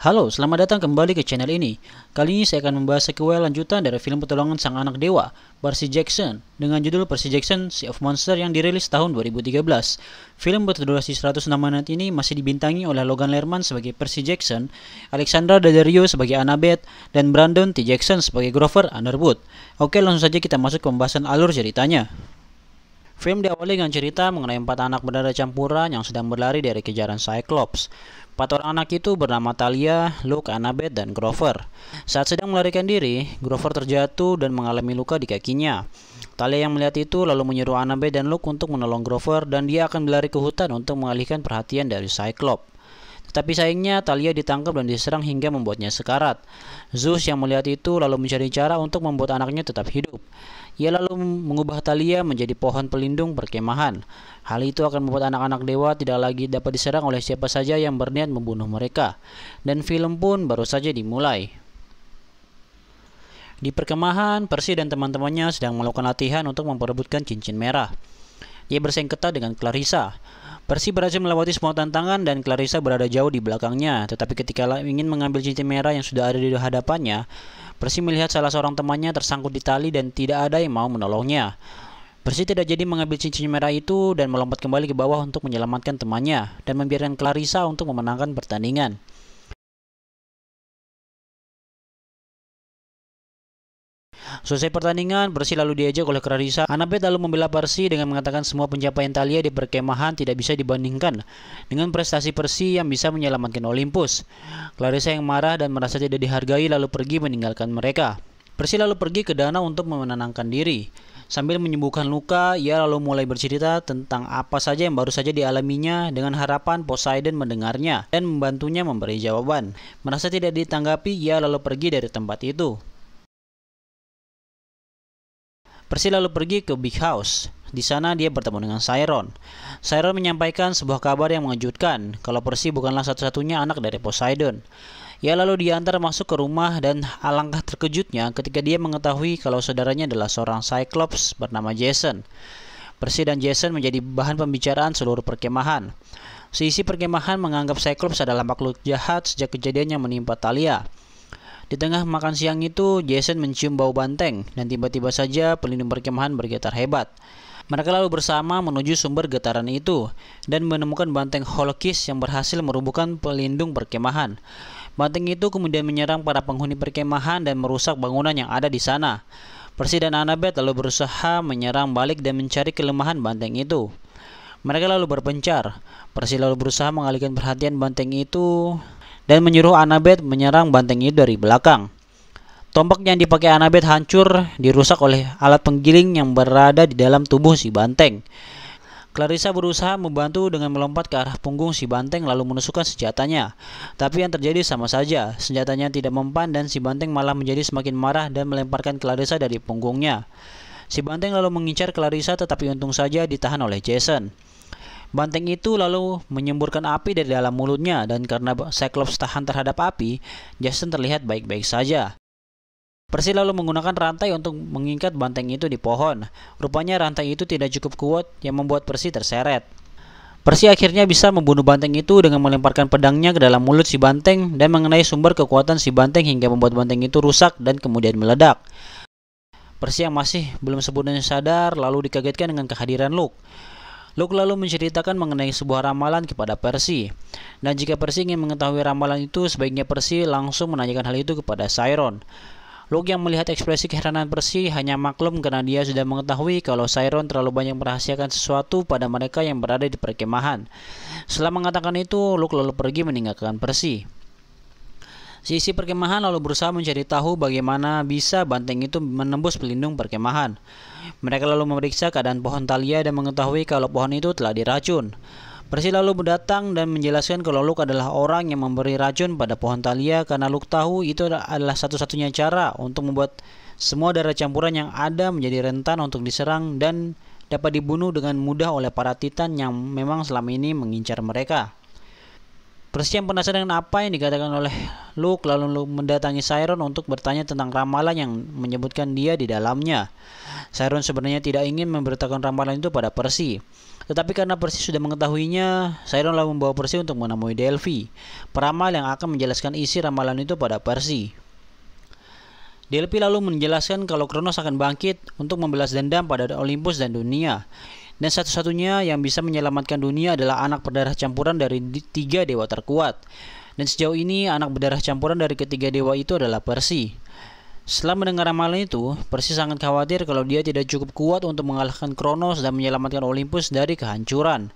Halo, selamat datang kembali ke channel ini. Kali ini saya akan membahas sequel lanjutan dari film pertolongan Sang Anak Dewa, Percy Jackson, dengan judul Percy Jackson Sea of Monster yang dirilis tahun 2013. Film berdurasi 106 menit ini masih dibintangi oleh Logan Lerman sebagai Percy Jackson, Alexandra Daddario sebagai Annabeth, dan Brandon T. Jackson sebagai Grover Underwood. Oke, langsung saja kita masuk ke pembahasan alur ceritanya. Film diawali dengan cerita mengenai empat anak berdarah campuran yang sedang berlari dari kejaran Cyclops. Empat orang anak itu bernama Talia, Luke, Annabeth, dan Grover. Saat sedang melarikan diri, Grover terjatuh dan mengalami luka di kakinya. Talia yang melihat itu lalu menyuruh Annabeth dan Luke untuk menolong Grover dan dia akan berlari ke hutan untuk mengalihkan perhatian dari Cyclops. Tapi sayangnya Talia ditangkap dan diserang hingga membuatnya sekarat. Zeus yang melihat itu lalu mencari cara untuk membuat anaknya tetap hidup. Ia lalu mengubah Talia menjadi pohon pelindung perkemahan. Hal itu akan membuat anak-anak dewa tidak lagi dapat diserang oleh siapa saja yang berniat membunuh mereka. Dan film pun baru saja dimulai. Di perkemahan, Percy dan teman-temannya sedang melakukan latihan untuk memperebutkan cincin merah. Ia bersengketa dengan Clarissa. Persi berhasil melewati semua tantangan dan Clarissa berada jauh di belakangnya. Tetapi ketika ingin mengambil cincin merah yang sudah ada di hadapannya, Persi melihat salah seorang temannya tersangkut di tali dan tidak ada yang mau menolongnya. Persi tidak jadi mengambil cincin merah itu dan melompat kembali ke bawah untuk menyelamatkan temannya dan membiarkan Clarissa untuk memenangkan pertandingan. Selesai pertandingan, Persi lalu diajak oleh Clarissa. Anabet lalu membela Persi dengan mengatakan semua pencapaian Talia di perkemahan tidak bisa dibandingkan dengan prestasi Persi yang bisa menyelamatkan Olympus. Clarissa yang marah dan merasa tidak dihargai lalu pergi meninggalkan mereka. Persi lalu pergi ke Dana untuk menenangkan diri. Sambil menyembuhkan luka, ia lalu mulai bercerita tentang apa saja yang baru saja dialaminya dengan harapan Poseidon mendengarnya dan membantunya memberi jawaban. Merasa tidak ditanggapi, ia lalu pergi dari tempat itu. Percy lalu pergi ke Big House. Di sana dia bertemu dengan Siron. Siron menyampaikan sebuah kabar yang mengejutkan kalau Percy bukanlah satu-satunya anak dari Poseidon. Ia lalu diantar masuk ke rumah dan alangkah terkejutnya ketika dia mengetahui kalau saudaranya adalah seorang Cyclops bernama Jason. Percy dan Jason menjadi bahan pembicaraan seluruh perkemahan. Seisi perkemahan menganggap Cyclops adalah makhluk jahat sejak kejadian yang menimpa Talia. Di tengah makan siang itu, Jason mencium bau banteng dan tiba-tiba saja pelindung perkemahan bergetar hebat. Mereka lalu bersama menuju sumber getaran itu dan menemukan banteng Holokis yang berhasil merubuhkan pelindung perkemahan. Banteng itu kemudian menyerang para penghuni perkemahan dan merusak bangunan yang ada di sana. Persi dan Annabeth lalu berusaha menyerang balik dan mencari kelemahan banteng itu. Mereka lalu berpencar. Persi lalu berusaha mengalihkan perhatian banteng itu dan menyuruh Annabeth menyerang banteng itu dari belakang. Tombak yang dipakai Annabeth hancur dirusak oleh alat penggiling yang berada di dalam tubuh si banteng. Clarissa berusaha membantu dengan melompat ke arah punggung si banteng lalu menusukkan senjatanya. Tapi yang terjadi sama saja, senjatanya tidak mempan dan si banteng malah menjadi semakin marah dan melemparkan Clarissa dari punggungnya. Si banteng lalu mengincar Clarissa tetapi untung saja ditahan oleh Jason. Banteng itu lalu menyemburkan api dari dalam mulutnya dan karena Cyclops tahan terhadap api, Jason terlihat baik-baik saja. Percy lalu menggunakan rantai untuk mengikat banteng itu di pohon. Rupanya rantai itu tidak cukup kuat yang membuat Percy terseret. Percy akhirnya bisa membunuh banteng itu dengan melemparkan pedangnya ke dalam mulut si banteng dan mengenai sumber kekuatan si banteng hingga membuat banteng itu rusak dan kemudian meledak. Percy yang masih belum sebenarnya sadar lalu dikagetkan dengan kehadiran Luke. Luke lalu menceritakan mengenai sebuah ramalan kepada Percy. Dan jika Percy ingin mengetahui ramalan itu, sebaiknya Percy langsung menanyakan hal itu kepada Siron. Luke yang melihat ekspresi keheranan Percy hanya maklum karena dia sudah mengetahui kalau Siron terlalu banyak merahasiakan sesuatu pada mereka yang berada di perkemahan. Setelah mengatakan itu, Luke lalu pergi meninggalkan Percy. Sisi perkemahan lalu berusaha mencari tahu bagaimana bisa banteng itu menembus pelindung perkemahan. Mereka lalu memeriksa keadaan pohon talia dan mengetahui kalau pohon itu telah diracun. Persi lalu berdatang dan menjelaskan kalau Luke adalah orang yang memberi racun pada pohon talia karena Luke tahu itu adalah satu-satunya cara untuk membuat semua darah campuran yang ada menjadi rentan untuk diserang dan dapat dibunuh dengan mudah oleh para titan yang memang selama ini mengincar mereka. Persia penasaran dengan apa yang dikatakan oleh Luke lalu Luke mendatangi Siron untuk bertanya tentang ramalan yang menyebutkan dia di dalamnya. Siron sebenarnya tidak ingin memberitakan ramalan itu pada Persi. Tetapi karena Persi sudah mengetahuinya, Siron lalu membawa Persi untuk menemui Delphi, peramal yang akan menjelaskan isi ramalan itu pada Persi. Delphi lalu menjelaskan kalau Kronos akan bangkit untuk membelas dendam pada Olympus dan dunia. Dan satu-satunya yang bisa menyelamatkan dunia adalah anak berdarah campuran dari tiga dewa terkuat. Dan sejauh ini anak berdarah campuran dari ketiga dewa itu adalah Persi. Setelah mendengar ramalan itu, Persi sangat khawatir kalau dia tidak cukup kuat untuk mengalahkan Kronos dan menyelamatkan Olympus dari kehancuran.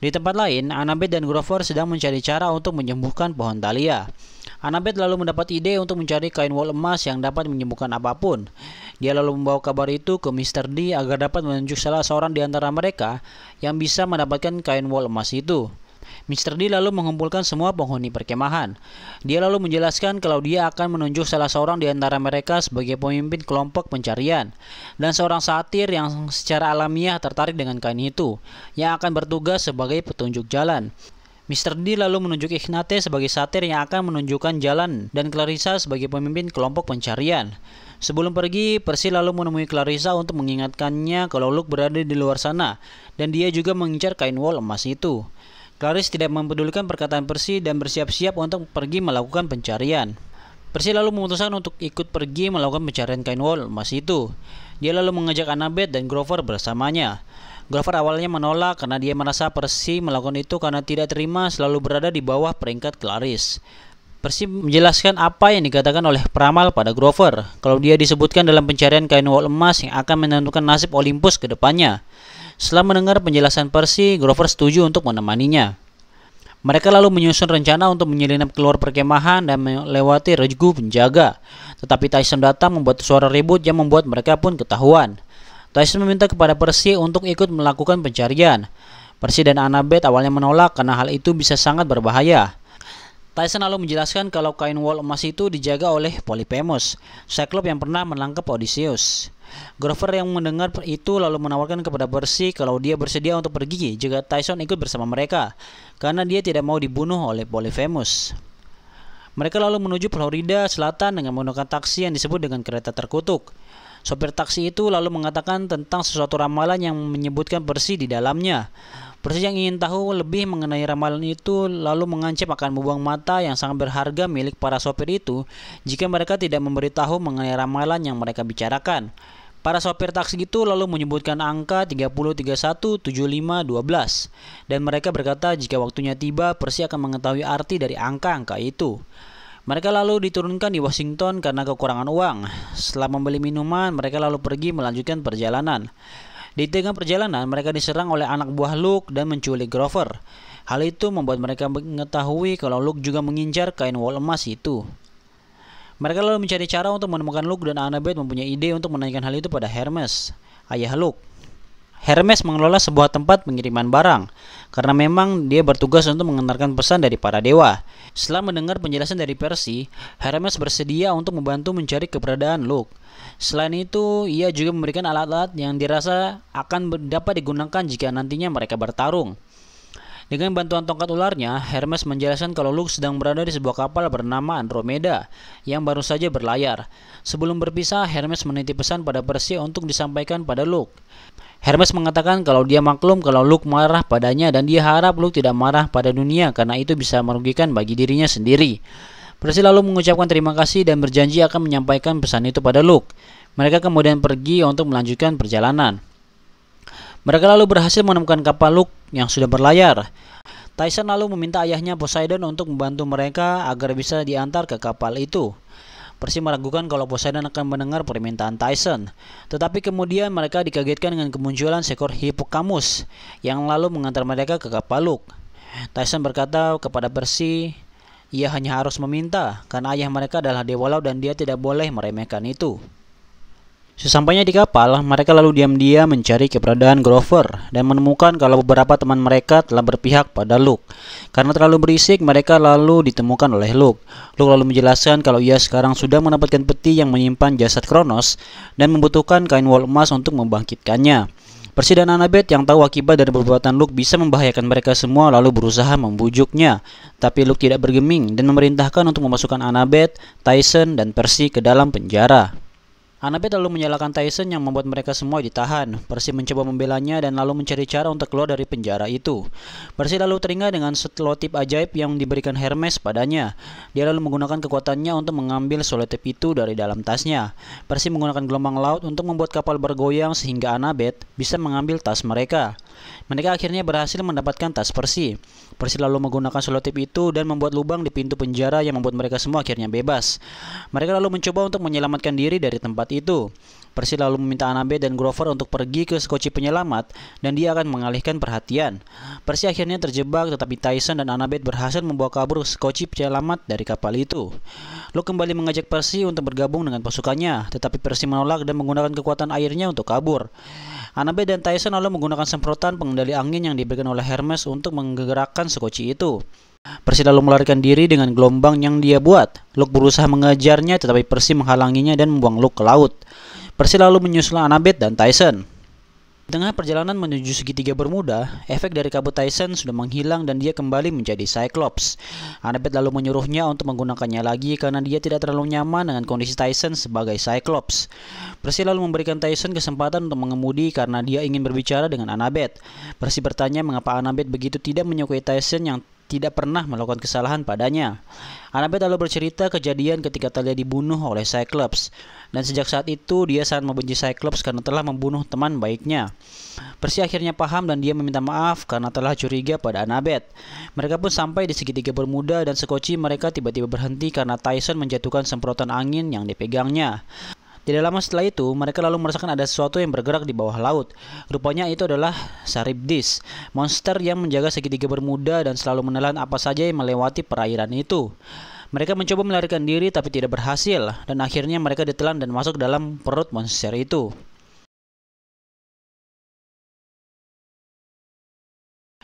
Di tempat lain, Anabeth dan Grover sedang mencari cara untuk menyembuhkan pohon Thalia. Annabeth lalu mendapat ide untuk mencari kain wol emas yang dapat menyembuhkan apapun. Dia lalu membawa kabar itu ke Mr. D agar dapat menunjuk salah seorang di antara mereka yang bisa mendapatkan kain wol emas itu. Mr. D lalu mengumpulkan semua penghuni perkemahan. Dia lalu menjelaskan kalau dia akan menunjuk salah seorang di antara mereka sebagai pemimpin kelompok pencarian dan seorang satir yang secara alamiah tertarik dengan kain itu yang akan bertugas sebagai petunjuk jalan. Mr. D lalu menunjuk Ignate sebagai satir yang akan menunjukkan jalan dan Clarissa sebagai pemimpin kelompok pencarian. Sebelum pergi, Percy lalu menemui Clarissa untuk mengingatkannya kalau Luke berada di luar sana dan dia juga mengincar kain wall emas itu. Clarice tidak mempedulikan perkataan Percy dan bersiap-siap untuk pergi melakukan pencarian. Percy lalu memutuskan untuk ikut pergi melakukan pencarian kain wall emas itu. Dia lalu mengajak Annabeth dan Grover bersamanya. Grover awalnya menolak karena dia merasa Persi melakukan itu karena tidak terima selalu berada di bawah peringkat Clarice. Persi menjelaskan apa yang dikatakan oleh Pramal pada Grover, kalau dia disebutkan dalam pencarian kain wol emas yang akan menentukan nasib Olympus ke depannya. Setelah mendengar penjelasan Persi, Grover setuju untuk menemaninya. Mereka lalu menyusun rencana untuk menyelinap keluar perkemahan dan melewati regu penjaga. Tetapi Tyson datang membuat suara ribut yang membuat mereka pun ketahuan. Tyson meminta kepada Percy untuk ikut melakukan pencarian. Percy dan Annabeth awalnya menolak karena hal itu bisa sangat berbahaya. Tyson lalu menjelaskan kalau kain wall emas itu dijaga oleh Polyphemus, Cyclops yang pernah menangkap Odysseus. Grover yang mendengar itu lalu menawarkan kepada Percy kalau dia bersedia untuk pergi jika Tyson ikut bersama mereka, karena dia tidak mau dibunuh oleh Polyphemus. Mereka lalu menuju Florida Selatan dengan menggunakan taksi yang disebut dengan kereta terkutuk. Sopir taksi itu lalu mengatakan tentang sesuatu ramalan yang menyebutkan Persi di dalamnya. Persi yang ingin tahu lebih mengenai ramalan itu lalu mengancam akan membuang mata yang sangat berharga milik para sopir itu jika mereka tidak memberitahu mengenai ramalan yang mereka bicarakan. Para sopir taksi itu lalu menyebutkan angka 30, 31, dan mereka berkata jika waktunya tiba Persi akan mengetahui arti dari angka-angka itu. Mereka lalu diturunkan di Washington karena kekurangan uang. Setelah membeli minuman, mereka lalu pergi melanjutkan perjalanan. Di tengah perjalanan, mereka diserang oleh anak buah Luke dan menculik Grover. Hal itu membuat mereka mengetahui kalau Luke juga mengincar kain wol emas itu. Mereka lalu mencari cara untuk menemukan Luke dan Annabeth mempunyai ide untuk menanyakan hal itu pada Hermes, ayah Luke. Hermes mengelola sebuah tempat pengiriman barang karena memang dia bertugas untuk mengantarkan pesan dari para dewa. Setelah mendengar penjelasan dari Percy, Hermes bersedia untuk membantu mencari keberadaan Luke. Selain itu, ia juga memberikan alat-alat yang dirasa akan dapat digunakan jika nantinya mereka bertarung. Dengan bantuan tongkat ularnya, Hermes menjelaskan kalau Luke sedang berada di sebuah kapal bernama Andromeda yang baru saja berlayar. Sebelum berpisah, Hermes menitip pesan pada Percy untuk disampaikan pada Luke. Hermes mengatakan kalau dia maklum kalau Luke marah padanya dan dia harap Luke tidak marah pada dunia karena itu bisa merugikan bagi dirinya sendiri. Percy lalu mengucapkan terima kasih dan berjanji akan menyampaikan pesan itu pada Luke. Mereka kemudian pergi untuk melanjutkan perjalanan. Mereka lalu berhasil menemukan kapal Luke yang sudah berlayar. Tyson lalu meminta ayahnya Poseidon untuk membantu mereka agar bisa diantar ke kapal itu. Persi meragukan kalau Poseidon akan mendengar permintaan Tyson. Tetapi kemudian mereka dikagetkan dengan kemunculan seekor hipokamus yang lalu mengantar mereka ke Kapaluk. Tyson berkata kepada Persi, ia hanya harus meminta karena ayah mereka adalah dewa laut dan dia tidak boleh meremehkan itu. Sesampainya di kapal, mereka lalu diam-diam mencari keberadaan Grover dan menemukan kalau beberapa teman mereka telah berpihak pada Luke. Karena terlalu berisik, mereka lalu ditemukan oleh Luke. Luke lalu menjelaskan kalau ia sekarang sudah mendapatkan peti yang menyimpan jasad Kronos dan membutuhkan kain wol emas untuk membangkitkannya. Persi dan Annabeth yang tahu akibat dari perbuatan Luke bisa membahayakan mereka semua lalu berusaha membujuknya. Tapi Luke tidak bergeming dan memerintahkan untuk memasukkan Annabeth, Tyson, dan Percy ke dalam penjara. Anabe lalu menyalahkan Tyson yang membuat mereka semua ditahan. Percy mencoba membelanya dan lalu mencari cara untuk keluar dari penjara itu. Percy lalu teringat dengan selotip ajaib yang diberikan Hermes padanya. Dia lalu menggunakan kekuatannya untuk mengambil selotip itu dari dalam tasnya. Percy menggunakan gelombang laut untuk membuat kapal bergoyang sehingga Anabeth bisa mengambil tas mereka. Mereka akhirnya berhasil mendapatkan tas Persi. Persi lalu menggunakan selotip itu dan membuat lubang di pintu penjara yang membuat mereka semua akhirnya bebas. Mereka lalu mencoba untuk menyelamatkan diri dari tempat itu. Persi lalu meminta Anabe dan Grover untuk pergi ke skoci penyelamat dan dia akan mengalihkan perhatian. Persi akhirnya terjebak tetapi Tyson dan Anabe berhasil membawa kabur skoci penyelamat dari kapal itu. Luke kembali mengajak Persi untuk bergabung dengan pasukannya tetapi Persi menolak dan menggunakan kekuatan airnya untuk kabur. Anabe dan Tyson lalu menggunakan semprotan pengendali angin yang diberikan oleh Hermes untuk menggerakkan skoci itu. Persi lalu melarikan diri dengan gelombang yang dia buat. Luke berusaha mengejarnya tetapi Persi menghalanginya dan membuang Luke ke laut. Persi lalu menyusul Anabet dan Tyson. Di tengah perjalanan menuju segitiga bermuda, efek dari kabut Tyson sudah menghilang dan dia kembali menjadi Cyclops. Anabet lalu menyuruhnya untuk menggunakannya lagi karena dia tidak terlalu nyaman dengan kondisi Tyson sebagai Cyclops. Percy lalu memberikan Tyson kesempatan untuk mengemudi karena dia ingin berbicara dengan Anabet. Percy bertanya mengapa Anabet begitu tidak menyukai Tyson yang tidak pernah melakukan kesalahan padanya. Annabeth lalu bercerita kejadian ketika Talia dibunuh oleh Cyclops, dan sejak saat itu dia sangat membenci Cyclops karena telah membunuh teman baiknya. Persi akhirnya paham dan dia meminta maaf karena telah curiga pada Annabeth. Mereka pun sampai di segitiga bermuda dan sekoci mereka tiba-tiba berhenti karena Tyson menjatuhkan semprotan angin yang dipegangnya. Tidak lama setelah itu, mereka lalu merasakan ada sesuatu yang bergerak di bawah laut. Rupanya itu adalah Saribdis, monster yang menjaga segitiga bermuda dan selalu menelan apa saja yang melewati perairan itu. Mereka mencoba melarikan diri tapi tidak berhasil, dan akhirnya mereka ditelan dan masuk dalam perut monster itu.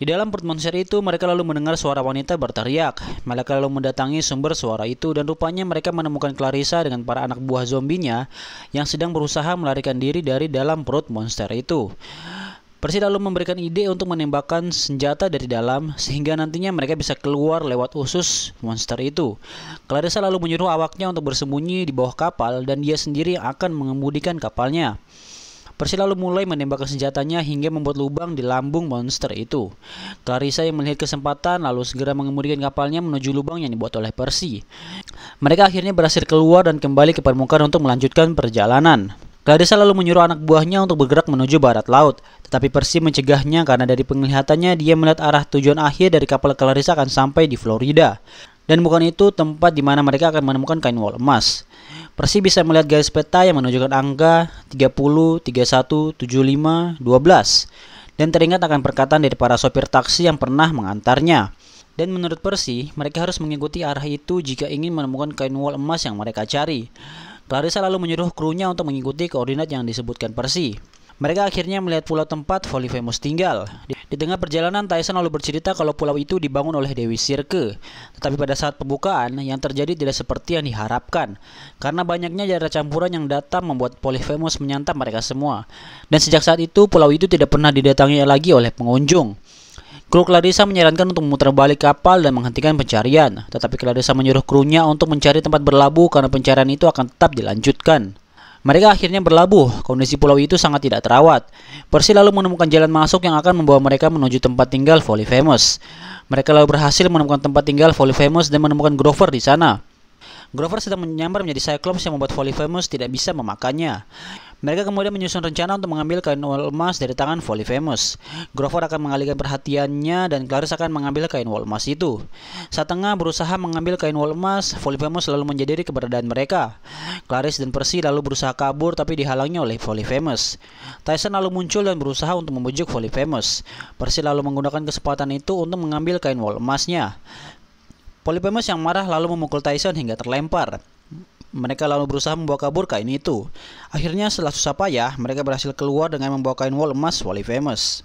Di dalam perut monster itu, mereka lalu mendengar suara wanita berteriak. Mereka lalu mendatangi sumber suara itu dan rupanya mereka menemukan Clarissa dengan para anak buah zombinya yang sedang berusaha melarikan diri dari dalam perut monster itu. Persi lalu memberikan ide untuk menembakkan senjata dari dalam sehingga nantinya mereka bisa keluar lewat usus monster itu. Clarissa lalu menyuruh awaknya untuk bersembunyi di bawah kapal dan dia sendiri akan mengemudikan kapalnya. Percy lalu mulai menembakkan senjatanya hingga membuat lubang di lambung monster itu. Clarissa yang melihat kesempatan lalu segera mengemudikan kapalnya menuju lubang yang dibuat oleh Percy. Mereka akhirnya berhasil keluar dan kembali ke permukaan untuk melanjutkan perjalanan. Clarissa lalu menyuruh anak buahnya untuk bergerak menuju barat laut, tetapi Percy mencegahnya karena dari penglihatannya dia melihat arah tujuan akhir dari kapal Clarissa akan sampai di Florida dan bukan itu tempat di mana mereka akan menemukan kain wol emas. Persi bisa melihat garis peta yang menunjukkan angka 30, 31, 75, 12 dan teringat akan perkataan dari para sopir taksi yang pernah mengantarnya. Dan menurut Persi, mereka harus mengikuti arah itu jika ingin menemukan kain wol emas yang mereka cari. Clarissa lalu menyuruh krunya untuk mengikuti koordinat yang disebutkan Persi. Mereka akhirnya melihat pulau tempat Polyphemus tinggal. Di tengah perjalanan, Tyson lalu bercerita kalau pulau itu dibangun oleh Dewi Sirke. Tetapi pada saat pembukaan, yang terjadi tidak seperti yang diharapkan. Karena banyaknya jarak campuran yang datang membuat Polyphemus menyantap mereka semua. Dan sejak saat itu, pulau itu tidak pernah didatangi lagi oleh pengunjung. Kru Clarissa menyarankan untuk memutar balik kapal dan menghentikan pencarian, tetapi Clarissa menyuruh krunya untuk mencari tempat berlabuh karena pencarian itu akan tetap dilanjutkan. Mereka akhirnya berlabuh. Kondisi pulau itu sangat tidak terawat. Persi lalu menemukan jalan masuk yang akan membawa mereka menuju tempat tinggal Famous. Mereka lalu berhasil menemukan tempat tinggal Famous dan menemukan Grover di sana. Grover sedang menyamar menjadi Cyclops yang membuat Famous tidak bisa memakannya. Mereka kemudian menyusun rencana untuk mengambil kain wol emas dari tangan Famous. Grover akan mengalihkan perhatiannya dan Clarice akan mengambil kain wol emas itu. Saat tengah berusaha mengambil kain wol emas, Famous selalu menjadi keberadaan mereka. Clarice dan Percy lalu berusaha kabur tapi dihalangi oleh Famous. Tyson lalu muncul dan berusaha untuk membujuk Famous. Percy lalu menggunakan kesempatan itu untuk mengambil kain wol emasnya. Polyphemus yang marah lalu memukul Tyson hingga terlempar. Mereka lalu berusaha membawa kabur kain itu. Akhirnya setelah susah payah, mereka berhasil keluar dengan membawa kain wall emas Polyphemus.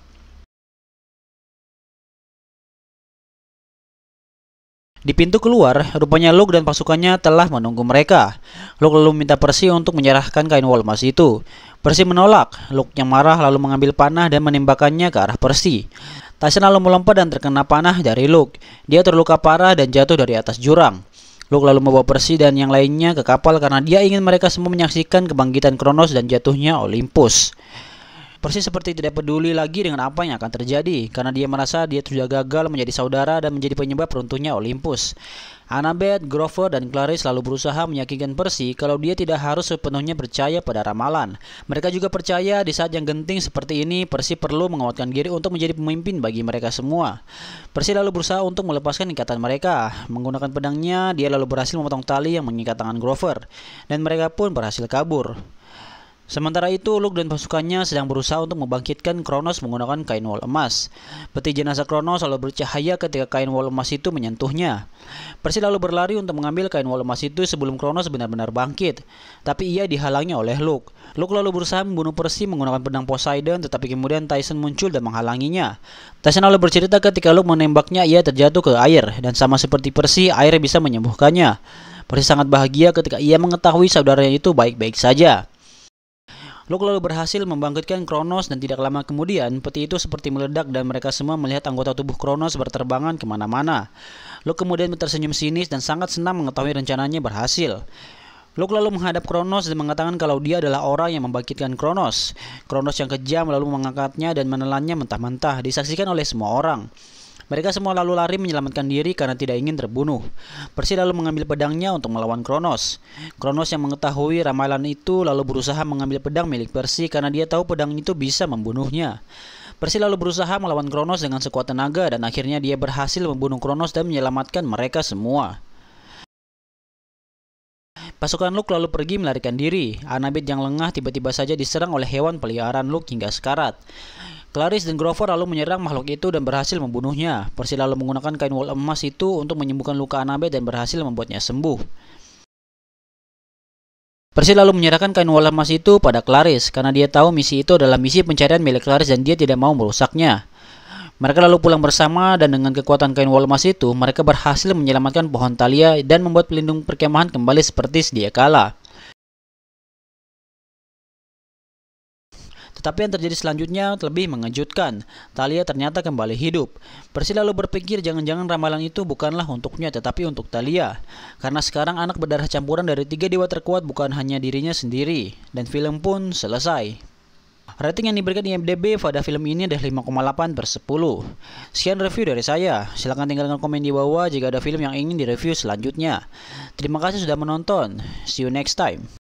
Di pintu keluar, rupanya Luke dan pasukannya telah menunggu mereka. Luke lalu minta Percy untuk menyerahkan kain wall emas itu. Percy menolak. Luke yang marah lalu mengambil panah dan menembakkannya ke arah Percy. Tyson lalu melompat dan terkena panah dari Luke. Dia terluka parah dan jatuh dari atas jurang. Luke lalu membawa Percy dan yang lainnya ke kapal karena dia ingin mereka semua menyaksikan kebangkitan Kronos dan jatuhnya Olympus. Persis seperti tidak peduli lagi dengan apa yang akan terjadi, karena dia merasa dia sudah gagal menjadi saudara dan menjadi penyebab runtuhnya Olympus. Annabeth, Grover, dan Clarice selalu berusaha meyakinkan Percy kalau dia tidak harus sepenuhnya percaya pada ramalan. Mereka juga percaya di saat yang genting seperti ini, Percy perlu menguatkan diri untuk menjadi pemimpin bagi mereka semua. Percy lalu berusaha untuk melepaskan ikatan mereka. Menggunakan pedangnya, dia lalu berhasil memotong tali yang mengikat tangan Grover. Dan mereka pun berhasil kabur. Sementara itu, Luke dan pasukannya sedang berusaha untuk membangkitkan Kronos menggunakan kain wol emas. Peti jenazah Kronos selalu bercahaya ketika kain wol emas itu menyentuhnya. Persi lalu berlari untuk mengambil kain wol emas itu sebelum Kronos benar-benar bangkit, tapi ia dihalangi oleh Luke. Luke lalu berusaha membunuh Persi menggunakan pedang Poseidon, tetapi kemudian Tyson muncul dan menghalanginya. Tyson lalu bercerita ketika Luke menembaknya ia terjatuh ke air, dan sama seperti Persi, air bisa menyembuhkannya. Persi sangat bahagia ketika ia mengetahui saudaranya itu baik-baik saja. Luke lalu berhasil membangkitkan Kronos dan tidak lama kemudian peti itu seperti meledak dan mereka semua melihat anggota tubuh Kronos berterbangan kemana-mana. Luke kemudian tersenyum sinis dan sangat senang mengetahui rencananya berhasil. Luke lalu menghadap Kronos dan mengatakan kalau dia adalah orang yang membangkitkan Kronos. Kronos yang kejam lalu mengangkatnya dan menelannya mentah-mentah, disaksikan oleh semua orang. Mereka semua lalu lari menyelamatkan diri karena tidak ingin terbunuh. Persi lalu mengambil pedangnya untuk melawan Kronos. Kronos yang mengetahui ramalan itu lalu berusaha mengambil pedang milik Persi karena dia tahu pedang itu bisa membunuhnya. Persi lalu berusaha melawan Kronos dengan sekuat tenaga dan akhirnya dia berhasil membunuh Kronos dan menyelamatkan mereka semua. Pasukan Luke lalu pergi melarikan diri. Anabit yang lengah tiba-tiba saja diserang oleh hewan peliharaan Luke hingga sekarat. Clarice dan Grover lalu menyerang makhluk itu dan berhasil membunuhnya. Percy lalu menggunakan kain wol emas itu untuk menyembuhkan luka Anabe dan berhasil membuatnya sembuh. Percy lalu menyerahkan kain wol emas itu pada Clarice karena dia tahu misi itu adalah misi pencarian milik Clarice dan dia tidak mau merusaknya. Mereka lalu pulang bersama dan dengan kekuatan kain wol emas itu, mereka berhasil menyelamatkan pohon Talia dan membuat pelindung perkemahan kembali seperti sedia kala. Tapi yang terjadi selanjutnya lebih mengejutkan. Talia ternyata kembali hidup. Persi lalu berpikir jangan-jangan ramalan itu bukanlah untuknya tetapi untuk Talia. Karena sekarang anak berdarah campuran dari tiga dewa terkuat bukan hanya dirinya sendiri. Dan film pun selesai. Rating yang diberikan IMDb pada film ini adalah 5,8 per 10. Sekian review dari saya. Silahkan tinggalkan komen di bawah jika ada film yang ingin direview selanjutnya. Terima kasih sudah menonton. See you next time.